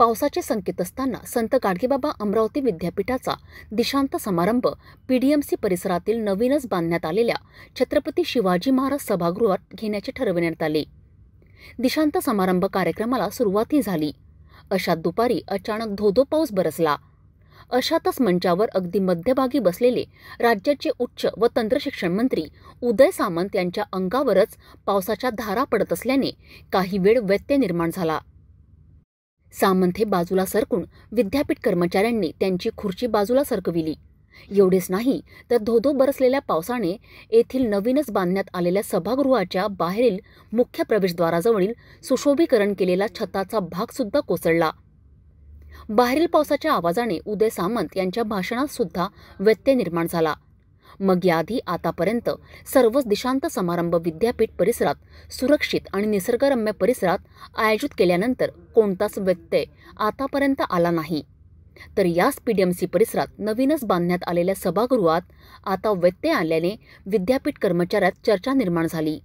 पावसाचे संकेत असताना संत गाडगेबाबा अमरावती विद्यापीठाचा दिशांत समारंभ पीडीएमसी परिसरातील नवीनच बांधण्यात आलेल्या छत्रपती शिवाजी महाराज सभागृहात घेण्याचे ठरविण्यात आले दिशांत समारंभ कार्यक्रमाला सुरुवातही झाली अशात दुपारी अचानक धोधो पाऊस बरसला अशातच मंचावर अगदी मध्यभागी बसलेले राज्याचे उच्च व तंत्रशिक्षण मंत्री उदय सामंत यांच्या अंगावरच पावसाच्या धारा पडत असल्याने काही वेळ व्यत्यय निर्माण झाला सामंत हे बाजूला सरकून विद्यापीठ कर्मचाऱ्यांनी त्यांची खुर्ची बाजूला सरकविली एवढेच नाही तर धोधो बरसलेल्या पावसाने येथील नवीनच बांधण्यात आलेल्या सभागृहाच्या बाहेरील मुख्य प्रवेशद्वाराजवळील सुशोभीकरण केलेला छताचा भागसुद्धा कोसळला बाहेरील पावसाच्या आवाजाने उदय सामंत यांच्या भाषणात सुद्धा व्यत्यय निर्माण झाला मग याआधी आतापर्यंत सर्वच दिशांत समारंभ विद्यापीठ परिसरात सुरक्षित आणि निसर्गरम्य परिसरात आयोजित केल्यानंतर कोणताच व्यत्यय आतापर्यंत आला नाही तर याच पीडीएमसी परिसरात नवीनच बांधण्यात आलेल्या सभागृहात आता व्यत्यय आल्याने विद्यापीठ कर्मचाऱ्यात चर्चा निर्माण झाली